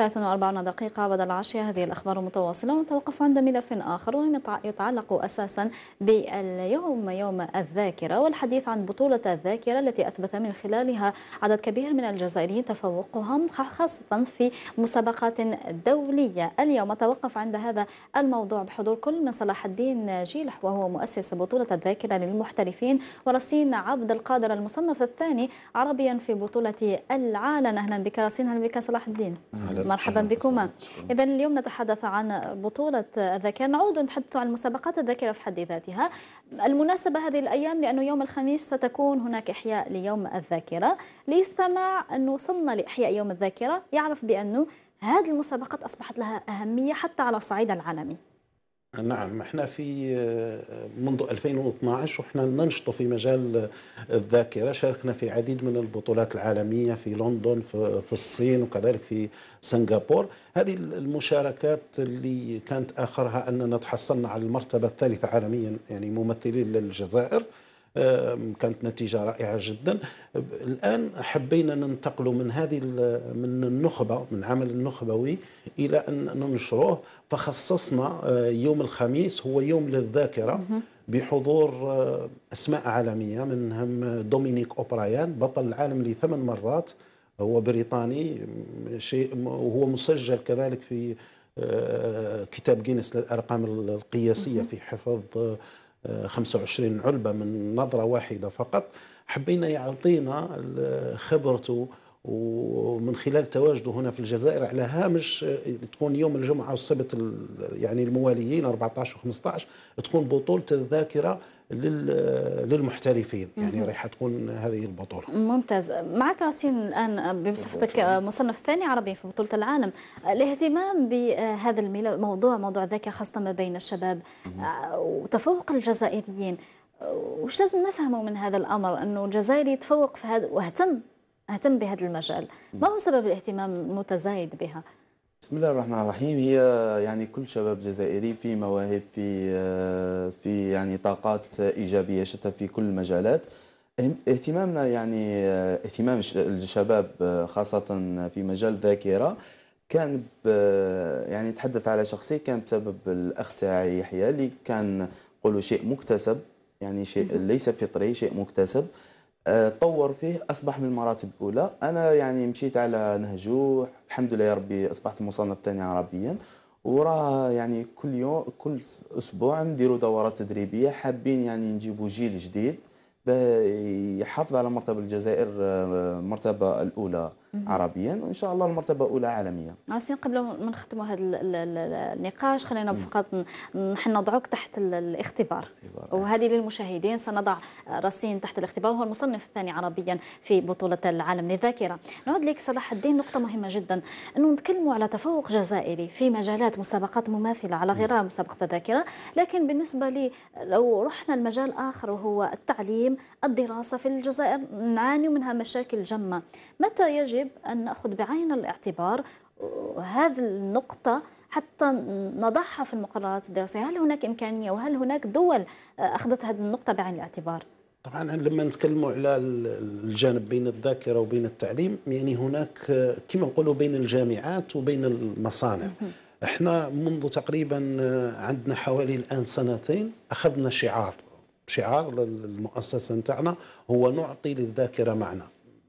43 دقيقة بعد العاشية هذه الأخبار متواصلة ونتوقف عند ملف آخر يتعلق أساسا باليوم يوم الذاكرة والحديث عن بطولة الذاكرة التي أثبت من خلالها عدد كبير من الجزائريين تفوقهم خاصة في مسابقات دولية اليوم أتوقف عند هذا الموضوع بحضور كل من صلاح الدين جيلح وهو مؤسس بطولة الذاكرة للمحترفين ورسين عبد القادر المصنف الثاني عربيا في بطولة العالم أهلا بك رسين أهلا بك صلاح الدين أهلا مرحبا بكما إذا اليوم نتحدث عن بطولة الذكاء نعود نتحدث عن مسابقات الذاكرة في حد ذاتها المناسبة هذه الأيام لأنه يوم الخميس ستكون هناك إحياء ليوم الذاكرة ليستمع أن وصلنا لإحياء يوم الذاكرة يعرف بأنه هذه المسابقات أصبحت لها أهمية حتى على الصعيد العالمي نعم احنا في آه، منذ 2012 واحنا ننشط في مجال الذاكره شاركنا في عديد من البطولات العالميه في لندن في, في الصين وكذلك في سنغافور هذه المشاركات اللي كانت اخرها اننا تحصلنا على المرتبه الثالثه عالميا يعني ممثلين للجزائر كانت نتيجه رائعه جدا الان حبينا ننتقل من هذه من النخبه من العمل النخبوي الى ان ننشروه فخصصنا آه، يوم الخميس هو يوم للذاكره بحضور آه، اسماء عالميه منهم دومينيك اوبرايان بطل العالم لثمان مرات هو بريطاني شيء وهو مسجل كذلك في آه، كتاب جينيس للارقام القياسيه في حفظ 25 علبة من نظرة واحدة فقط حبينا يعطينا خبرته ومن خلال تواجده هنا في الجزائر على هامش تكون يوم الجمعة والسبت يعني المواليين 14 و 15 تكون بطولة الذاكرة للمحترفين يعني رايحه تكون هذه البطوله ممتاز معك راسين الان بصفتك مصنف ثاني عربي في بطوله العالم الاهتمام بهذا الموضوع موضوع ذكاء خاصه ما بين الشباب آه، وتفوق الجزائريين آه، وش لازم نفهمه من هذا الامر انه الجزائري تفوق في هذا واهتم اهتم بهذا المجال ما هو سبب الاهتمام المتزايد بها بسم الله الرحمن الرحيم هي يعني كل شباب جزائري في مواهب في آه، في يعني طاقات ايجابيه شتى في كل المجالات اهتمامنا يعني آه، اهتمام الشباب آه، خاصه في مجال الذاكره كان يعني نتحدث على شخصي كان بسبب الاخ تاعي يحيى اللي كان نقولوا شيء مكتسب يعني شيء ليس فطري شيء مكتسب آه، طور فيه اصبح من المراتب الاولى انا يعني مشيت على نهجو الحمد لله يا ربي اصبحت مصنف ثاني عربيا وراه يعني كل يوم كل اسبوع نديروا دورات تدريبيه حابين يعني نجيبوا جيل جديد يحافظ على مرتبه الجزائر آه، مرتبه الاولى عربيا وان شاء الله المرتبه الاولى عالميا عاصين قبل ما نختموا هذا النقاش خلينا فقط نحن نضعوك تحت الاختبار وهذه للمشاهدين سنضع راسين تحت الاختبار وهو المصنف الثاني عربيا في بطوله العالم للذاكره نعود لك صلاح الدين نقطه مهمه جدا انه نتكلموا على تفوق جزائري في مجالات مسابقات مماثله على غرار مسابقه الذاكره لكن بالنسبه لي لو رحنا لمجال اخر وهو التعليم الدراسه في الجزائر نعاني منها مشاكل جمه متى يجب يجب أن نأخذ بعين الاعتبار هذه النقطة حتى نضعها في المقررات الدراسية هل هناك إمكانية وهل هناك دول أخذت هذه النقطة بعين الاعتبار؟ طبعا لما نتكلم على الجانب بين الذاكره وبين التعليم يعني هناك كما نقولوا بين الجامعات وبين المصانع احنا منذ تقريبا عندنا حوالي الان سنتين اخذنا شعار شعار المؤسسه نتاعنا هو نعطي للذاكره معنى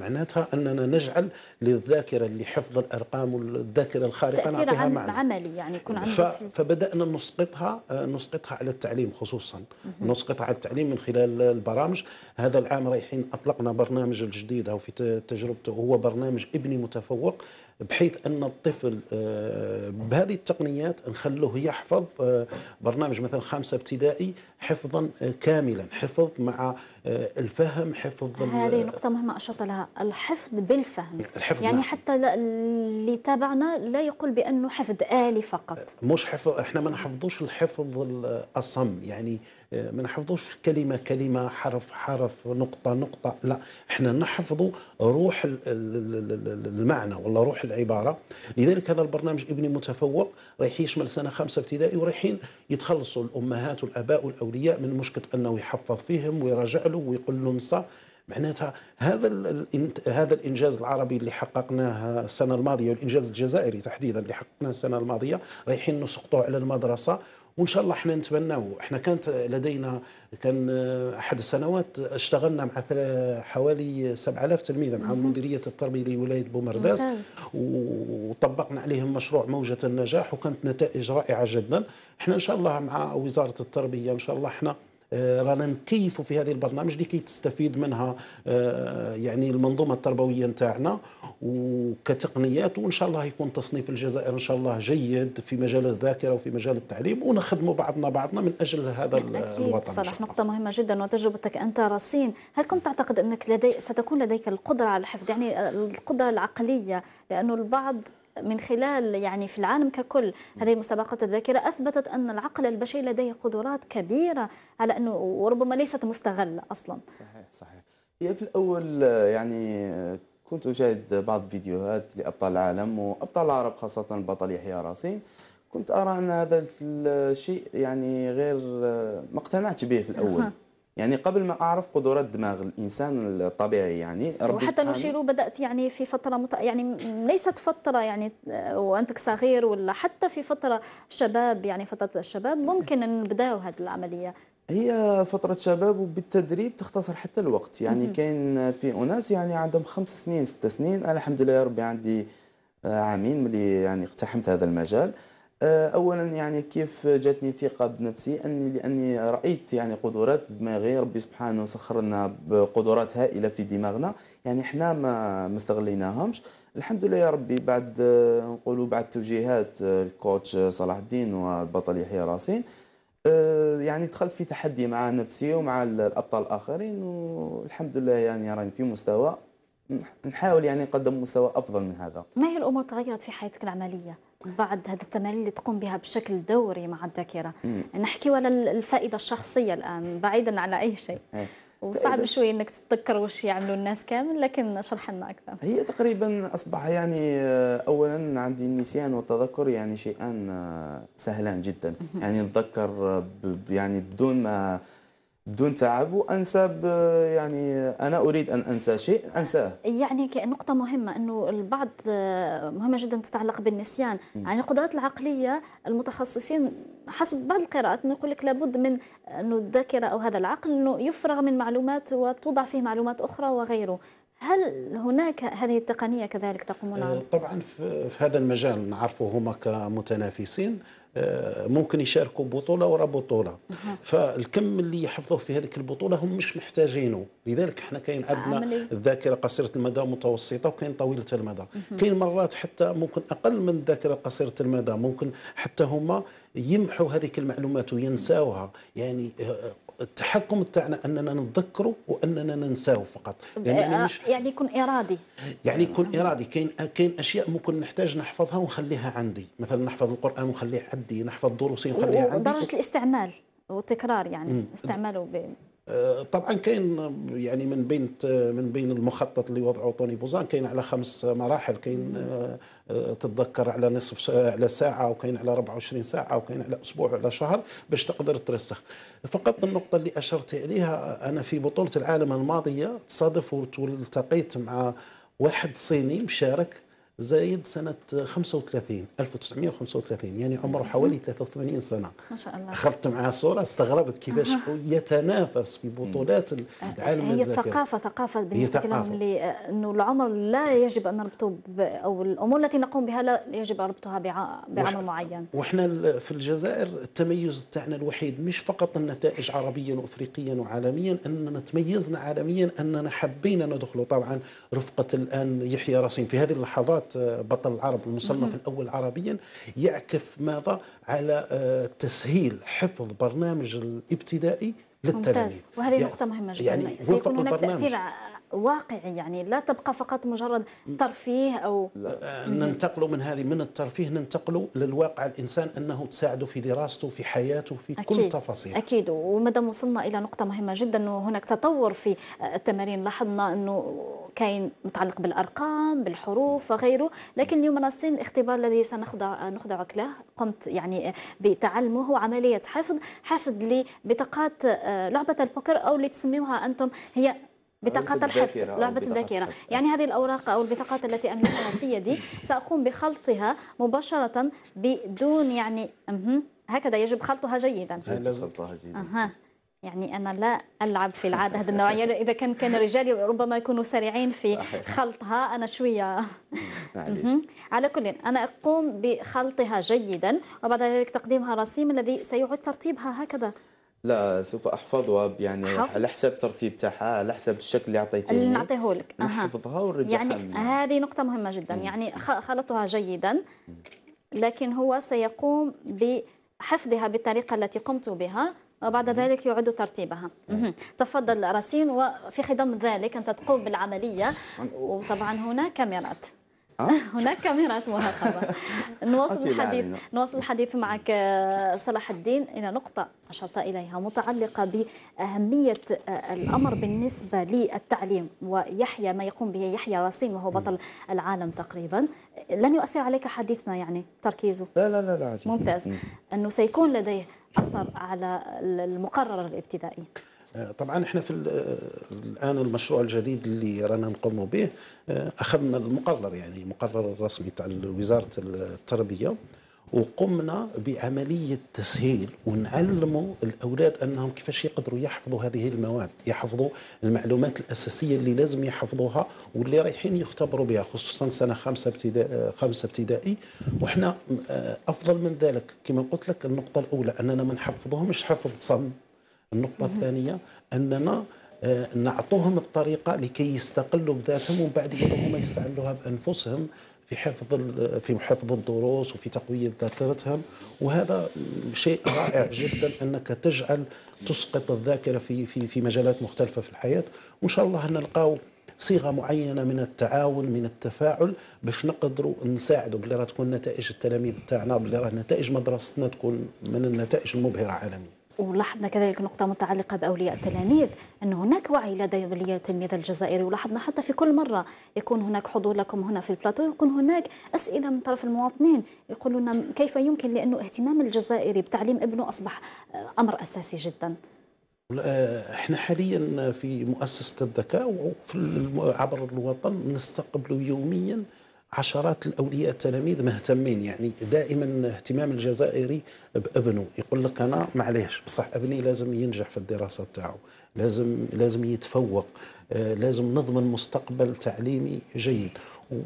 معناتها اننا نجعل للذاكره اللي حفظ الارقام والذاكره الخارقه نعطيها معنى عملي يعني يكون عندنا فبدانا نسقطها آه، نسقطها على التعليم خصوصا نسقطها على التعليم من خلال البرامج هذا العام رايحين اطلقنا برنامج الجديد او في تجربته هو برنامج ابني متفوق بحيث ان الطفل آه، بهذه التقنيات نخلوه يحفظ آه، برنامج مثلا خامسه ابتدائي حفظا كاملا حفظ مع آه، الفهم حفظ هذه نقطة مهمة أشرت لها الحفظ بالفهم الحفظ يعني نعم. حتى اللي تابعنا لا يقول بأنه حفظ آلي فقط مش حفظ احنا ما نحفظوش الحفظ الأصم يعني آه، ما نحفظوش كلمة كلمة حرف حرف نقطة نقطة لا احنا نحفظ روح المعنى ولا روح العبارة لذلك هذا البرنامج ابني متفوق رايح يشمل سنة خمسة ابتدائي ورايحين يتخلصوا الأمهات والأباء والأولياء من مشكلة أنه يحفظ فيهم ويراجع ويقول ويقولوا نصا معناتها هذا هذا الانجاز العربي اللي حققناه السنه الماضيه والانجاز الجزائري تحديدا اللي حققناه السنه الماضيه رايحين نسقطوه على المدرسه وان شاء الله احنا نتبناه احنا كانت لدينا كان احد السنوات اشتغلنا مع حوالي 7000 تلميذ مع مديريه التربيه لولايه بومرداس وطبقنا عليهم مشروع موجه النجاح وكانت نتائج رائعه جدا احنا ان شاء الله مع وزاره التربيه ان شاء الله احنا آه، رانا نكيفوا في هذه البرنامج لكي تستفيد منها آه، يعني المنظومه التربويه نتاعنا وكتقنيات وان شاء الله يكون تصنيف الجزائر ان شاء الله جيد في مجال الذاكره وفي مجال التعليم ونخدموا بعضنا بعضنا من اجل هذا أكيد الوطن صلاح نقطه مهمه جدا وتجربتك انت رصين هل كنت تعتقد انك لدي ستكون لديك القدره على الحفظ يعني آه، القدره العقليه لانه البعض من خلال يعني في العالم ككل هذه مسابقات الذاكرة أثبتت أن العقل البشري لديه قدرات كبيرة على أنه وربما ليست مستغلة أصلا صحيح صحيح هي في الأول يعني كنت أشاهد بعض الفيديوهات لأبطال العالم وأبطال العرب خاصة البطل يحيى راسين كنت أرى أن هذا الشيء يعني غير ما اقتنعتش به في الأول يعني قبل ما اعرف قدرات دماغ الانسان الطبيعي يعني ربي وحتى نشيرو بدات يعني في فتره مت... يعني ليست فتره يعني آه، وانتك صغير ولا حتى في فتره شباب يعني فتره الشباب ممكن نبداو هذه العمليه هي فترة شباب وبالتدريب تختصر حتى الوقت يعني كاين في أناس يعني عندهم خمس سنين ست سنين أنا الحمد لله يا ربي عندي آه، عامين ملي يعني اقتحمت هذا المجال آه، اولا يعني كيف جاتني ثقه بنفسي اني لاني رايت يعني قدرات دماغي ربي سبحانه سخر لنا بقدرات هائله في دماغنا يعني احنا ما ما استغليناهمش الحمد لله يا ربي بعد آه، نقولوا بعد توجيهات آه، الكوتش صلاح الدين والبطل يحيى راسين يعني دخلت في تحدي مع نفسي ومع الابطال الاخرين والحمد لله يعني راني في مستوى نحاول يعني نقدم مستوى افضل من هذا ما هي الامور تغيرت في حياتك العمليه بعض هذه التمارين اللي تقوم بها بشكل دوري مع الذاكره نحكيو على الفائده الشخصيه الان بعيدا على اي شيء إيه. طيب. وصعب شوي انك تتذكر واش يعملوا الناس كامل لكن شرح لنا اكثر هي تقريبا اصبح يعني آه، اولا عندي النسيان والتذكر يعني شيئان آه، سهلان جدا يعني نتذكر آه، يعني بدون ما بدون تعب وانسى يعني انا اريد ان انسى شيء انساه يعني نقطه مهمه انه البعض آه، مهمه جدا تتعلق بالنسيان يعني القدرات العقليه المتخصصين حسب بعض القراءات انه يقول لك لابد من انه الذاكره او هذا العقل انه يفرغ من معلومات وتوضع فيه معلومات اخرى وغيره هل هناك هذه التقنيه كذلك تقومون آه، طبعا في هذا المجال نعرفه هما كمتنافسين آه، ممكن يشاركوا بطوله ورا بطوله نعم. فالكم اللي يحفظوه في هذيك البطوله هم مش محتاجينه لذلك احنا كاين عندنا الذاكره قصيره المدى متوسطه وكاين طويله المدى كاين مرات حتى ممكن اقل من الذاكره قصيره المدى ممكن حتى هما يمحوا هذيك المعلومات وينساوها يعني آه، التحكم تاعنا اننا نتذكره واننا ننساه فقط يعني, مش يعني يكون ارادي يعني يكون ارادي كاين كاين اشياء ممكن نحتاج نحفظها ونخليها عندي مثلا نحفظ القران ونخليه عندي نحفظ دروسي ونخليها عندي درجه الاستعمال والتكرار يعني استعماله ب... طبعا كاين يعني من بين من بين المخطط اللي وضعه طوني بوزان كاين على خمس مراحل كاين آه، تتذكر على نصف على ساعه وكاين على 24 ساعه وكاين على اسبوع وعلى شهر باش تقدر ترسخ فقط النقطه اللي اشرت عليها انا في بطوله العالم الماضيه تصادف والتقيت مع واحد صيني مشارك زايد سنة 35 1935 يعني عمره حوالي 83 سنة ما شاء الله أخذت معاه صورة استغربت كيفاش يتنافس في بطولات أه، العالم هي الذكر. ثقافة ثقافة بالنسبة لهم آه، أنه العمر لا يجب أن نربطه أو الأمور التي نقوم بها لا يجب ربطها بعمر معين وإحنا في الجزائر التميز تاعنا الوحيد مش فقط النتائج عربيا وأفريقيا وعالميا أننا تميزنا عالميا أننا حبينا ندخله طبعا رفقة الآن يحيى راسين في هذه اللحظات آه، بطل العرب المصنف الأول عربيا يعكف ماذا على آه، تسهيل حفظ برنامج الابتدائي للتلاميذ وهذه يعني نقطة مهمة جدا يعني سيكون هناك تأثير واقعي يعني لا تبقى فقط مجرد ترفيه أو آه، ننتقل من هذه من الترفيه ننتقل للواقع الإنسان أنه تساعده في دراسته في حياته في أكيد. كل تفاصيل أكيد ومدام وصلنا إلى نقطة مهمة جدا أنه هناك تطور في التمارين لاحظنا أنه كاين متعلق بالارقام بالحروف وغيره لكن اليوم ناصين الاختبار الذي سنخضع نخضعك له قمت يعني بتعلمه هو عمليه حفظ حفظ لبطاقات آه، لعبه البوكر او اللي تسميوها انتم هي بطاقات الحفظ لعبة الذاكرة يعني هذه الأوراق أو البطاقات التي أملكها في يدي سأقوم بخلطها مباشرة بدون يعني هكذا يجب خلطها جيدا لازم خلطها جيدا يعني انا لا العب في العاده هذه النوعيه يعني اذا كان كان رجالي ربما يكونوا سريعين في خلطها انا شويه على كل انا اقوم بخلطها جيدا وبعد ذلك تقديمها رسيم الذي سيعود ترتيبها هكذا لا سوف احفظها يعني على حسب ترتيب تاعها على حسب الشكل اللي اعطيتيه اللي نعطيه لك نحفظها ونرجعها يعني هذه نقطه مهمه جدا مم. يعني خلطها جيدا لكن هو سيقوم بحفظها بالطريقه التي قمت بها وبعد ذلك يعيد ترتيبها تفضل راسين وفي خضم ذلك أنت تقوم بالعملية وطبعا هناك كاميرات أه؟ هناك كاميرات مراقبة نواصل الحديث نواصل الحديث معك صلاح الدين إلى نقطة أشرت إليها متعلقة بأهمية آه، الأمر بالنسبة للتعليم ويحيى ما يقوم به يحيى راسين وهو بطل العالم تقريبا لن يؤثر عليك حديثنا يعني تركيزه لا لا لا, لا ممتاز أنه سيكون لديه اثر على المقرر الابتدائي آه، طبعا احنا في آه، الان المشروع الجديد اللي رانا نقوم به آه، اخذنا المقرر يعني المقرر الرسمي تاع وزاره التربيه وقمنا بعملية تسهيل ونعلموا الأولاد أنهم كيفاش يقدروا يحفظوا هذه المواد يحفظوا المعلومات الأساسية اللي لازم يحفظوها واللي رايحين يختبروا بها خصوصا سنة خمسة ابتدائي خمسة ابتدائي وإحنا آه، أفضل من ذلك كما قلت لك النقطة الأولى أننا ما نحفظهمش حفظ صم النقطة الثانية أننا آه، نعطوهم الطريقة لكي يستقلوا بذاتهم ومن بعد يقولوا هما يستعملوها بأنفسهم في حفظ في حفظ الدروس وفي تقويه ذاكرتهم وهذا شيء رائع جدا انك تجعل تسقط الذاكره في في في مجالات مختلفه في الحياه وان شاء الله نلقاو صيغه معينه من التعاون من التفاعل باش نقدروا نساعدوا باللي راه تكون نتائج التلاميذ تاعنا باللي راه نتائج مدرستنا تكون من النتائج المبهره عالميا ولاحظنا كذلك نقطة متعلقة بأولياء التلاميذ أن هناك وعي لدى أولياء التلميذ الجزائري ولاحظنا حتى في كل مرة يكون هناك حضور لكم هنا في البلاتو يكون هناك أسئلة من طرف المواطنين يقولون كيف يمكن لأنه اهتمام الجزائري بتعليم ابنه أصبح أمر أساسي جدا احنا حاليا في مؤسسة الذكاء وعبر الوطن نستقبل يوميا عشرات الاولياء التلاميذ مهتمين يعني دائما اهتمام الجزائري بابنه يقول لك انا معليش بصح ابني لازم ينجح في الدراسه تاعو لازم لازم يتفوق آه، لازم نضمن مستقبل تعليمي جيد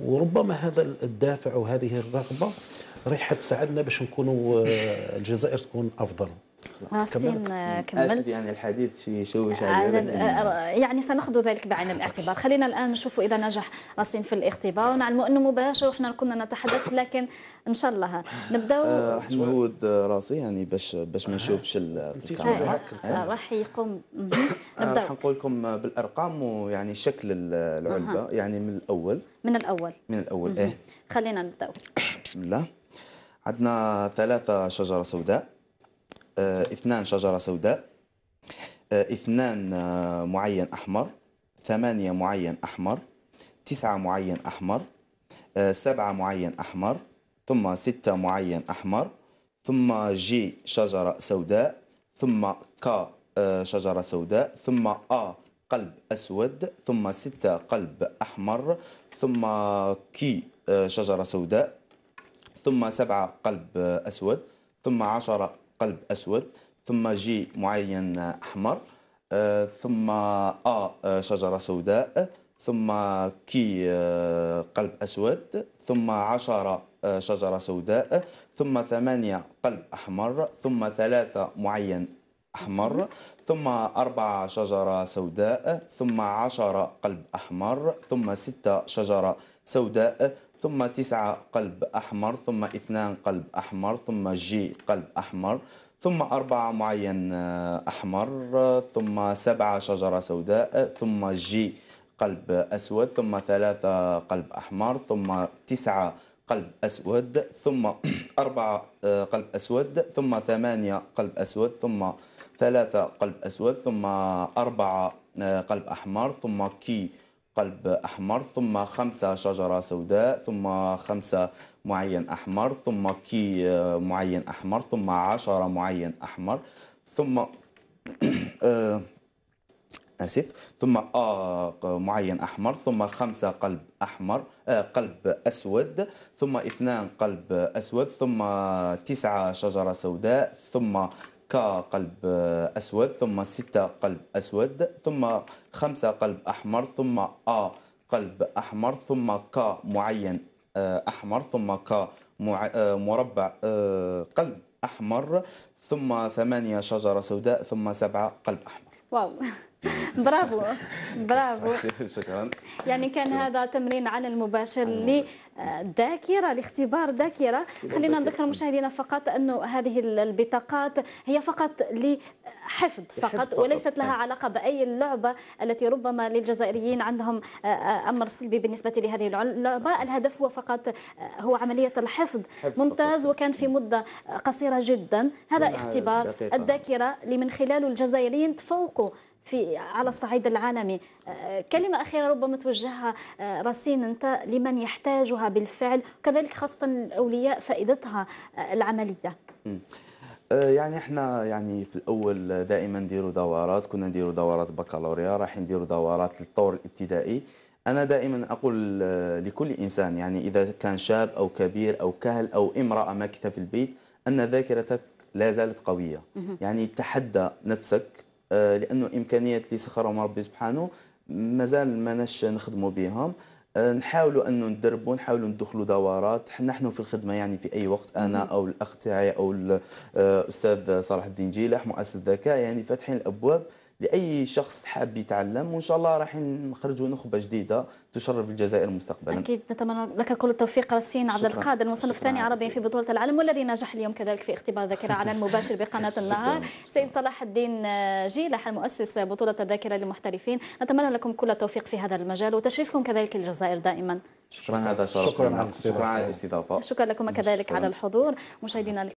وربما هذا الدافع وهذه الرغبه راح تساعدنا باش نكونوا آه، الجزائر تكون افضل راسين آه، آه، كملت اسف يعني الحديث شي شوش آه، يعني سناخذ ذلك بعين الاعتبار خلينا الان نشوف اذا نجح راسين في الاختبار ونعلموا انه مباشر وحنا كنا نتحدث لكن ان شاء الله نبداو آه راح نهود راسي يعني باش باش ما نشوفش الكاميرا راح يقوم نبدا راح نقول لكم بالارقام ويعني شكل العلبه يعني من الاول من الاول من الاول ايه خلينا نبداو بسم الله عندنا ثلاثه شجره سوداء آه، اثنان شجرة سوداء آه، اثنان آه، معين أحمر ثمانية معين أحمر تسعة معين أحمر سبعة معين أحمر ثم ستة معين أحمر ثم جي شجرة سوداء ثم ك شجرة سوداء ثم أ قلب أسود ثم ستة قلب أحمر ثم كي شجرة سوداء ثم سبعة قلب أسود ثم عشرة قلب أسود ثم جي معين أحمر آه، ثم أ آه، شجرة سوداء ثم كي آه، قلب أسود ثم عشرة شجرة سوداء ثم ثمانية قلب أحمر ثم ثلاثة معين أحمر ثم أربعة شجرة سوداء ثم عشرة قلب أحمر ثم ستة شجرة سوداء ثم تسعة قلب أحمر ثم اثنان قلب أحمر ثم جي قلب أحمر ثم أربعة معين آه، أحمر ثم سبعة شجرة سوداء ثم جي قلب أسود ثم ثلاثة قلب أحمر ثم تسعة قلب أسود ثم أربعة آه، قلب أسود ثم ثمانية قلب أسود ثم ثلاثة قلب أسود ثم أربعة آه، قلب أحمر ثم كي قلب أحمر ثم خمسة شجرة سوداء ثم خمسة معين أحمر ثم كي معين أحمر ثم عشرة معين أحمر ثم آه، آسف ثم آ معين أحمر ثم خمسة قلب أحمر آه قلب أسود ثم اثنان قلب أسود ثم تسعة شجرة سوداء ثم كقلب آه، أسود ثم ستة قلب أسود ثم خمسة قلب أحمر ثم أ قلب أحمر ثم ك معين آه، أحمر ثم ك آه، مربع قلب أحمر ثم ثمانية شجرة سوداء ثم سبعة قلب أحمر واو برافو برافو شكرا يعني كان هذا تمرين على المباشر للذاكره آه، لاختبار ذاكره خلينا نذكر مشاهدينا فقط انه هذه البطاقات هي فقط لحفظ فقط وليست لها نعم. علاقه باي لعبه التي ربما للجزائريين عندهم آه، آه، امر سلبي بالنسبه لهذه اللعبه الهدف هو فقط هو عمليه الحفظ ممتاز وكان في مده قصيره جدا هذا اختبار الذاكره اللي من خلاله الجزائريين تفوقوا في على الصعيد العالمي آه، كلمة أخيرة ربما توجهها آه، راسين أنت لمن يحتاجها بالفعل وكذلك خاصة الأولياء فائدتها آه، العملية يعني احنا يعني في الاول دائما نديروا دورات كنا نديروا دورات بكالوريا راح نديروا دورات للطور الابتدائي انا دائما اقول لكل انسان يعني اذا كان شاب او كبير او كهل او امراه ماكثه في البيت ان ذاكرتك لا زالت قويه يعني تحدى نفسك آه، لانه الامكانيات اللي سخرهم ربي سبحانه مازال ناش نخدموا بهم آه، نحاولوا أن ندربوا نحاولوا ندخلوا دورات نحن في الخدمه يعني في اي وقت انا او الاخ تاعي او الاستاذ آه، صلاح الدين جيلح مؤسس ذكاء يعني فاتحين الابواب لاي شخص حاب يتعلم وان شاء الله راح نخرجوا نخبه جديده تشرف الجزائر مستقبلا اكيد نتمنى لك كل التوفيق رسين عبد القادر المصنف الثاني عربيا في بطوله العالم والذي نجح اليوم كذلك في اختبار ذاكره على المباشر بقناه النهار سيد صلاح الدين جيلح المؤسس بطوله الذاكره للمحترفين نتمنى لكم كل التوفيق في هذا المجال وتشريفكم كذلك الجزائر دائما شكرا هذا شرف شكرا على الاستضافه شكرا لكم كذلك على الحضور مشاهدينا